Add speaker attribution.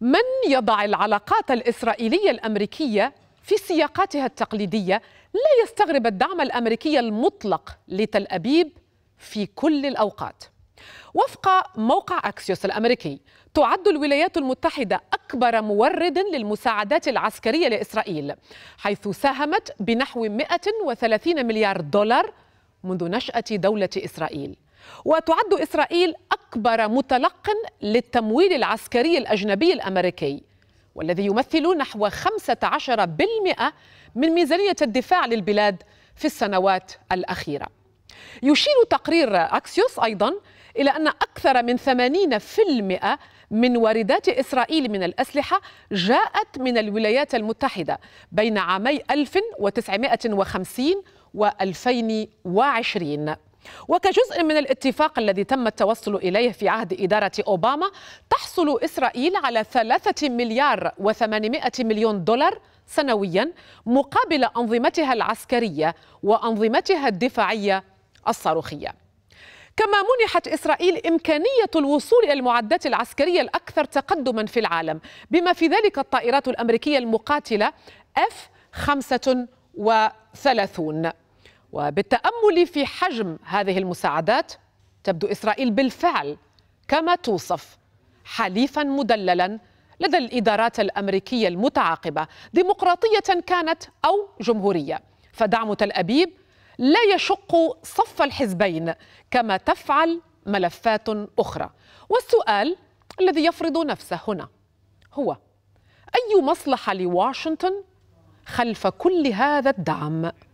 Speaker 1: من يضع العلاقات الإسرائيلية الأمريكية في سياقاتها التقليدية لا يستغرب الدعم الأمريكي المطلق لتل أبيب في كل الأوقات وفق موقع أكسيوس الأمريكي تعد الولايات المتحدة أكبر مورد للمساعدات العسكرية لإسرائيل حيث ساهمت بنحو 130 مليار دولار منذ نشأة دولة إسرائيل وتعد إسرائيل أكبر متلق للتمويل العسكري الأجنبي الأمريكي والذي يمثل نحو 15% من ميزانية الدفاع للبلاد في السنوات الأخيرة يشير تقرير أكسيوس أيضا إلى أن أكثر من 80% من واردات إسرائيل من الأسلحة جاءت من الولايات المتحدة بين عامي 1950 و 2020 وكجزء من الاتفاق الذي تم التوصل إليه في عهد إدارة أوباما تحصل إسرائيل على ثلاثة مليار وثمانمائة مليون دولار سنويا مقابل أنظمتها العسكرية وأنظمتها الدفاعية الصاروخية كما منحت إسرائيل إمكانية الوصول إلى المعدات العسكرية الأكثر تقدما في العالم بما في ذلك الطائرات الأمريكية المقاتلة F 35 وبالتامل في حجم هذه المساعدات تبدو اسرائيل بالفعل كما توصف حليفا مدللا لدى الادارات الامريكيه المتعاقبه ديمقراطيه كانت او جمهوريه فدعم تل ابيب لا يشق صف الحزبين كما تفعل ملفات اخرى والسؤال الذي يفرض نفسه هنا هو اي مصلحه لواشنطن خلف كل هذا الدعم